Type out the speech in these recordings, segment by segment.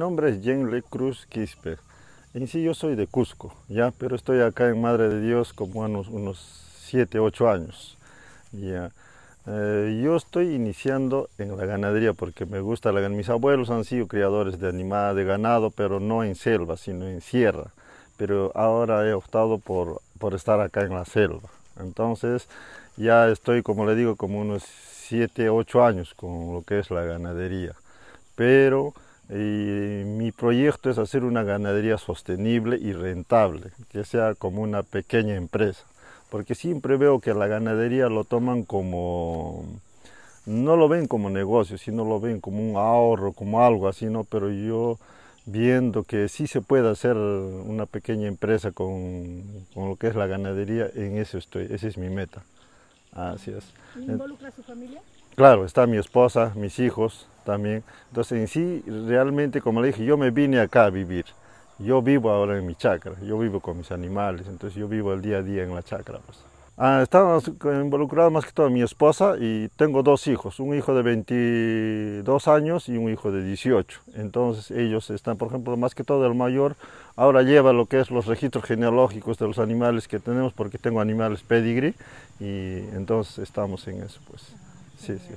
nombre es Jenle Cruz Quispe. En sí yo soy de Cusco, ya, pero estoy acá en Madre de Dios como unos, unos 7, 8 años. Ya. Eh, yo estoy iniciando en la ganadería porque me gusta la Mis abuelos han sido criadores de animada, de ganado, pero no en selva, sino en sierra. Pero ahora he optado por, por estar acá en la selva. Entonces ya estoy, como le digo, como unos 7, 8 años con lo que es la ganadería. Pero y eh, mi proyecto es hacer una ganadería sostenible y rentable, que sea como una pequeña empresa, porque siempre veo que la ganadería lo toman como, no lo ven como negocio, sino lo ven como un ahorro, como algo así, ¿no? Pero yo viendo que sí se puede hacer una pequeña empresa con, lo que es la ganadería, en eso estoy, esa es mi meta. Así es. ¿Involucra a su familia? Claro, está mi esposa, mis hijos también. Entonces, en sí, realmente, como le dije, yo me vine acá a vivir. Yo vivo ahora en mi chacra, yo vivo con mis animales, entonces yo vivo el día a día en la chacra. Pues. Ah, estamos involucrados más que todo mi esposa y tengo dos hijos, un hijo de 22 años y un hijo de 18. Entonces ellos están, por ejemplo, más que todo el mayor, ahora lleva lo que es los registros genealógicos de los animales que tenemos porque tengo animales pedigree y entonces estamos en eso. pues. Sí, sí.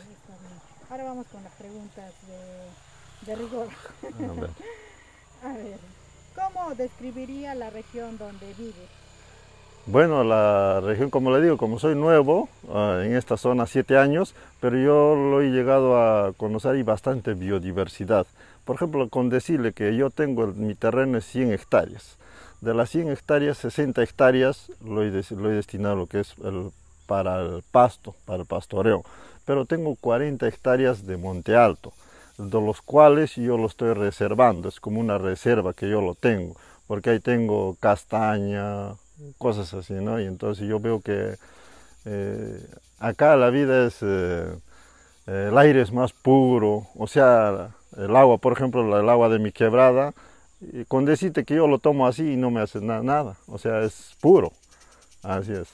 Ahora vamos con las preguntas de, rigor. Ah, a ver. ¿cómo describiría la región donde vive? Bueno, la región, como le digo, como soy nuevo ah, en esta zona, siete años, pero yo lo he llegado a conocer y bastante biodiversidad. Por ejemplo, con decirle que yo tengo, mi terreno es 100 hectáreas. De las 100 hectáreas, 60 hectáreas lo he, destinado lo que es para el pasto, para el pastoreo pero tengo 40 hectáreas de monte alto, de los cuales yo lo estoy reservando, es como una reserva que yo lo tengo, porque ahí tengo castaña, cosas así, ¿no? Y entonces yo veo que eh, acá la vida es, eh, eh, el aire es más puro, o sea, el agua, por ejemplo, el agua de mi quebrada, con decirte que yo lo tomo así no me hace nada, o sea, es puro, así es.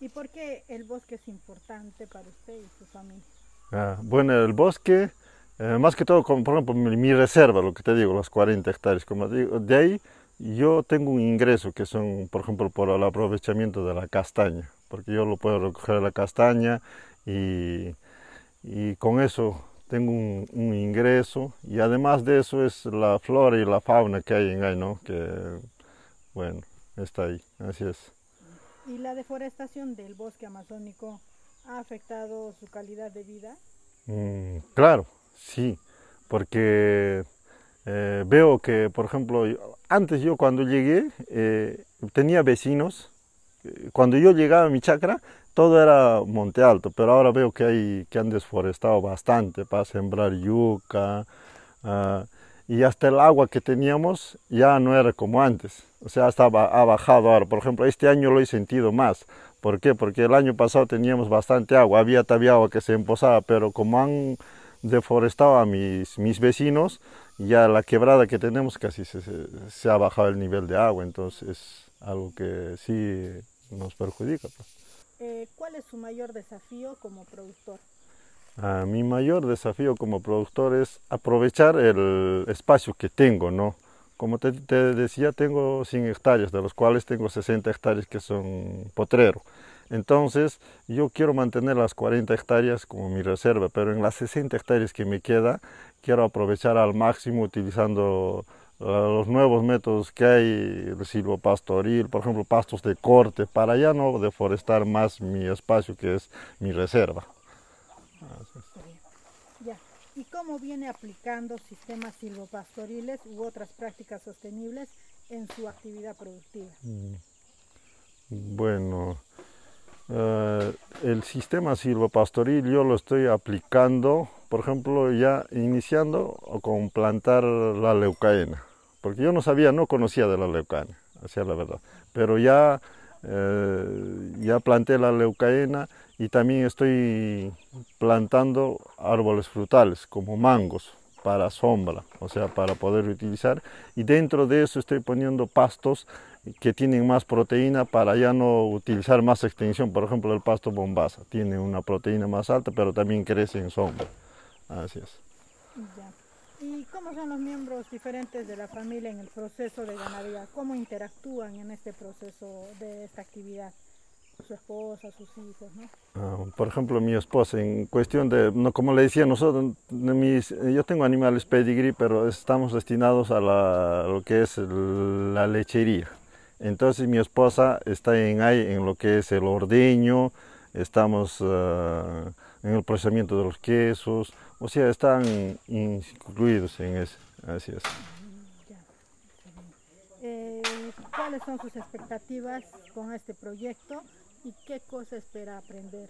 ¿Y por qué el bosque es importante para usted y su familia? Ah, bueno, el bosque, eh, más que todo, por ejemplo, mi, reserva, lo que te digo, las 40 hectáreas, como digo, de ahí yo tengo un ingreso que son, por ejemplo, por el aprovechamiento de la castaña, porque yo lo puedo recoger la castaña y, con eso tengo un, un, ingreso y además de eso es la flora y la fauna que hay en ahí, ¿no? Que, bueno, está ahí, así es y la deforestación del bosque amazónico ha afectado su calidad de vida? Mm, claro, sí, porque eh, veo que, por ejemplo, antes yo cuando llegué eh, tenía vecinos, eh, cuando yo llegaba a mi chacra todo era monte alto, pero ahora veo que, hay, que han desforestado bastante para sembrar yuca. Ah, y hasta el agua que teníamos ya no era como antes. O sea, hasta ha bajado ahora. Por ejemplo, este año lo he sentido más. ¿Por qué? Porque el año pasado teníamos bastante agua, había todavía agua que se emposaba, pero como han deforestado a mis, mis vecinos, ya la quebrada que tenemos casi se, ha bajado el nivel de agua, entonces es algo que sí nos perjudica. Pues. Eh, ¿Cuál es su mayor desafío como productor? mi mayor desafío como productor es aprovechar el espacio que tengo, ¿no? Como te, decía, tengo 100 hectáreas, de los cuales tengo 60 hectáreas que son potrero. Entonces, yo quiero mantener las 40 hectáreas como mi reserva, pero en las 60 hectáreas que me queda, quiero aprovechar al máximo utilizando eh, los nuevos métodos que hay, el silvopastoril, por ejemplo, pastos de corte, para ya no deforestar más mi espacio que es mi reserva. ¿Y cómo viene aplicando sistemas silvopastoriles u otras prácticas sostenibles en su actividad productiva? Mm. Bueno, eh, el sistema silvopastoril yo lo estoy aplicando, por ejemplo, ya iniciando con plantar la leucaena, porque yo no sabía, no conocía de la leucaena, hacia la verdad, pero ya, eh, ya planté la leucaena y también estoy plantando árboles frutales como mangos para sombra, o sea, para poder utilizar. Y dentro de eso estoy poniendo pastos que tienen más proteína para ya no utilizar más extensión. Por ejemplo, el pasto bombaza tiene una proteína más alta, pero también crece en sombra. Así es. ¿Y cómo son los miembros diferentes de la familia en el proceso de ganadería? ¿Cómo interactúan en este proceso de esta actividad? su esposa, sus hijos, ah, por ejemplo, mi esposa, en cuestión de, no, como le decía, nosotros, yo tengo animales pedigree, pero estamos destinados a, lo que es la lechería. Entonces mi esposa está en en lo que es el ordeño, estamos ah, en el procesamiento de los quesos, o sea, están incluidos en eso. Así es. Eh, ¿Cuáles son sus expectativas con este proyecto? y qué cosa espera aprender?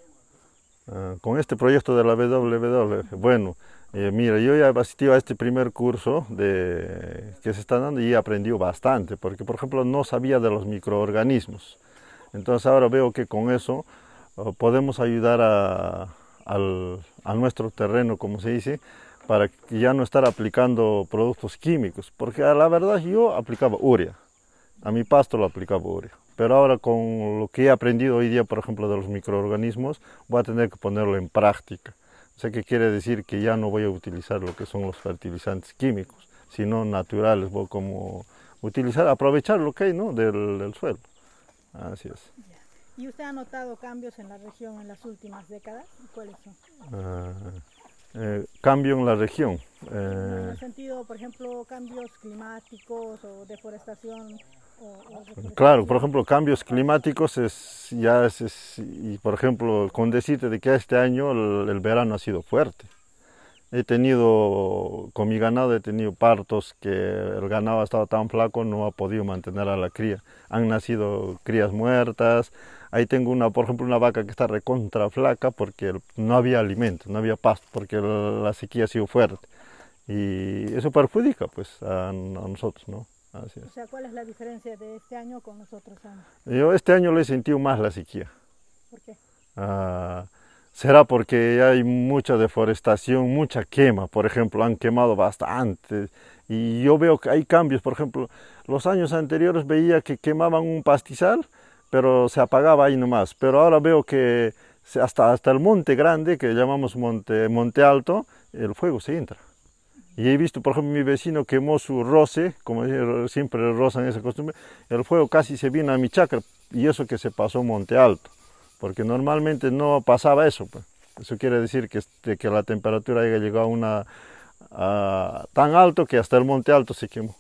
Ah, con este proyecto de la WW, bueno, eh, mira, yo ya asistí a este primer curso de, que se está dando y he aprendido bastante, porque por ejemplo no sabía de los microorganismos. Entonces ahora veo que con eso oh, podemos ayudar a, nuestro terreno, como se dice, para que ya no estar aplicando productos químicos, porque ah, la verdad yo aplicaba urea a mi pasto lo aplicaba urea. Pero ahora con lo que he aprendido hoy día, por ejemplo, de los microorganismos, voy a tener que ponerlo en práctica. O sea que quiere decir que ya no voy a utilizar lo que son los fertilizantes químicos, sino naturales, voy como utilizar, aprovechar lo que hay ¿no? del, suelo. Así es. ¿Y usted ha notado cambios en la región en las últimas décadas? ¿Cuáles son? Ah, eh, cambio en la región. En el eh, sentido, por ejemplo, cambios climáticos o deforestación Claro, por ejemplo, cambios climáticos es, ya es, y por ejemplo, con decirte de que este año el, verano ha sido fuerte. He tenido, con mi ganado he tenido partos que el ganado ha estado tan flaco, no ha podido mantener a la cría. Han nacido crías muertas. Ahí tengo una, por ejemplo, una vaca que está recontra flaca porque no había alimento, no había pasto, porque la sequía ha sido fuerte. Y eso perjudica pues a, a nosotros, ¿no? O sea, ¿cuál es la diferencia de este año con los otros años? Yo este año le he sentido más la sequía. ¿Por qué? Ah, será porque hay mucha deforestación, mucha quema, por ejemplo, han quemado bastante. Y yo veo que hay cambios, por ejemplo, los años anteriores veía que quemaban un pastizal, pero se apagaba ahí nomás. Pero ahora veo que hasta, hasta el monte grande, que llamamos monte, monte alto, el fuego se entra. Y he visto, por ejemplo, mi vecino quemó su roce, como siempre en esa costumbre, el fuego casi se vino a mi chacra, y eso que se pasó Monte Alto, porque normalmente no pasaba eso. Pues. Eso quiere decir que, este, que la temperatura haya llegado a una a, tan alto que hasta el Monte Alto se quemó.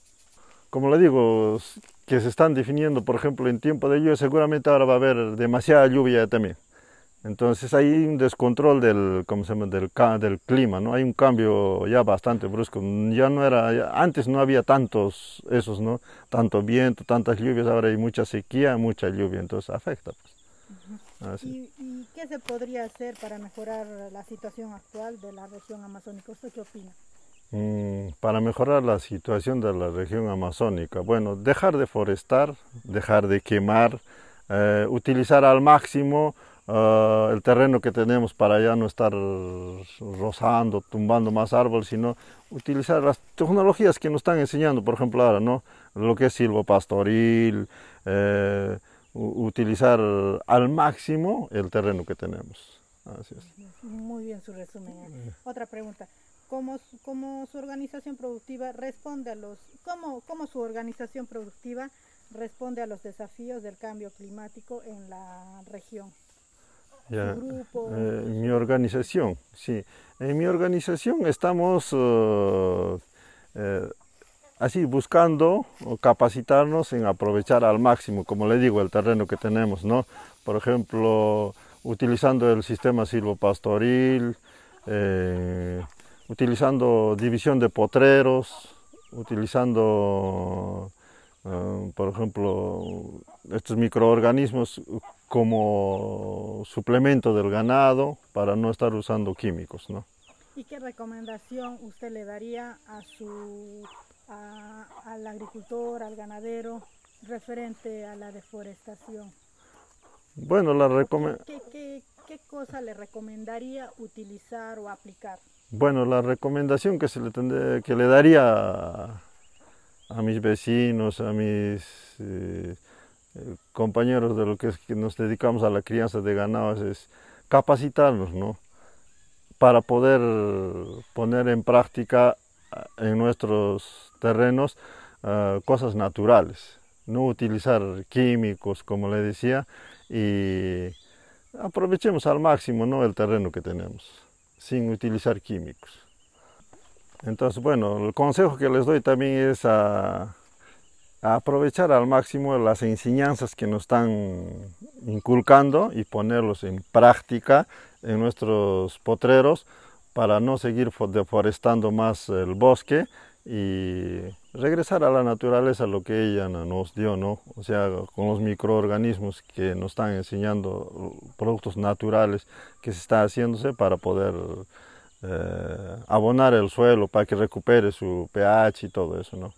Como le digo, que se están definiendo, por ejemplo, en tiempo de lluvia, seguramente ahora va a haber demasiada lluvia también. Entonces hay un descontrol del, se llama? del, del clima, ¿no? Hay un cambio ya bastante brusco. Ya no era, antes no había tantos esos, ¿no? Tanto viento, tantas lluvias, ahora hay mucha sequía, mucha lluvia, entonces afecta. Pues. ¿Y, qué se podría hacer para mejorar la situación actual de la región amazónica? ¿Usted qué opina? Mm, para mejorar la situación de la región amazónica, bueno, dejar de forestar, dejar de quemar, eh, utilizar al máximo Ah, el terreno que tenemos para ya no estar rozando, tumbando más árboles, sino utilizar las tecnologías que nos están enseñando, por ejemplo, ahora, ¿no? Lo que es silvopastoril, eh, utilizar al máximo el terreno que tenemos. Así es. Muy bien su resumen. ¿eh? Eh. Otra pregunta. ¿Cómo, ¿Cómo, su organización productiva responde a los cómo, cómo su organización productiva responde a los desafíos del cambio climático en la región? Eh, mi organización, sí. En mi organización estamos eh, eh, así buscando capacitarnos en aprovechar al máximo, como le digo, el terreno que tenemos, ¿no? Por ejemplo, utilizando el sistema silvopastoril, utilizando división de potreros, utilizando Ah, por ejemplo, estos microorganismos como suplemento del ganado para no estar usando químicos. ¿no? ¿Y qué recomendación usted le daría a su, al agricultor, al ganadero, referente a la deforestación? Bueno, la ¿Qué, qué, cosa le recomendaría utilizar o aplicar? Bueno, la recomendación que, se le, que le daría a mis vecinos, a mis eh, compañeros de lo que, nos dedicamos a la crianza de ganados, es capacitarnos, Para poder poner en práctica ah, en nuestros terrenos ah, cosas naturales, no utilizar químicos, como le decía, y aprovechemos al máximo ¿no? el terreno que tenemos, sin utilizar químicos. Entonces, bueno, el consejo que les doy también es a, aprovechar al máximo las enseñanzas que nos están inculcando y ponerlos en práctica en nuestros potreros para no seguir deforestando más el bosque y regresar a la naturaleza lo que ella nos dio, ¿no? O sea, con los microorganismos que nos están enseñando productos naturales que se está haciéndose para poder eh, abonar el suelo para que recupere su pH y todo eso, ¿no?